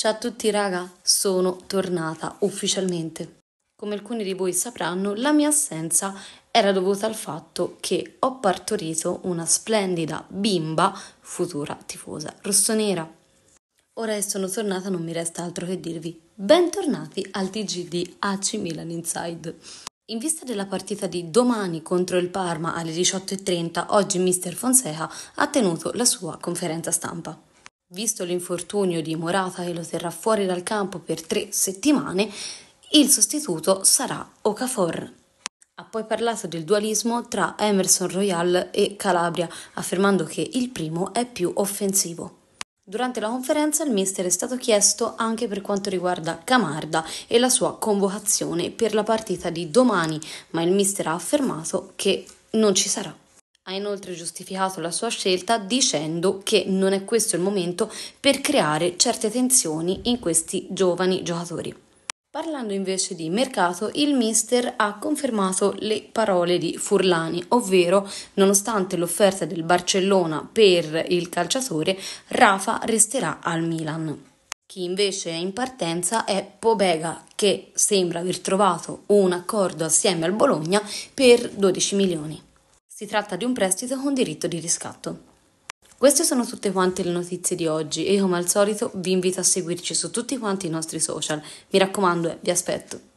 Ciao a tutti raga, sono tornata ufficialmente. Come alcuni di voi sapranno, la mia assenza era dovuta al fatto che ho partorito una splendida bimba futura tifosa rossonera. Ora che sono tornata non mi resta altro che dirvi bentornati al TG di AC Milan Inside. In vista della partita di domani contro il Parma alle 18.30, oggi Mr. Fonseca ha tenuto la sua conferenza stampa. Visto l'infortunio di Morata che lo terrà fuori dal campo per tre settimane, il sostituto sarà Okafor. Ha poi parlato del dualismo tra Emerson Royal e Calabria, affermando che il primo è più offensivo. Durante la conferenza il mister è stato chiesto anche per quanto riguarda Camarda e la sua convocazione per la partita di domani, ma il mister ha affermato che non ci sarà. Ha inoltre giustificato la sua scelta dicendo che non è questo il momento per creare certe tensioni in questi giovani giocatori. Parlando invece di mercato, il mister ha confermato le parole di Furlani, ovvero nonostante l'offerta del Barcellona per il calciatore, Rafa resterà al Milan. Chi invece è in partenza è Pobega, che sembra aver trovato un accordo assieme al Bologna per 12 milioni. Si tratta di un prestito con diritto di riscatto. Queste sono tutte quante le notizie di oggi e io come al solito vi invito a seguirci su tutti quanti i nostri social. Mi raccomando, eh, vi aspetto.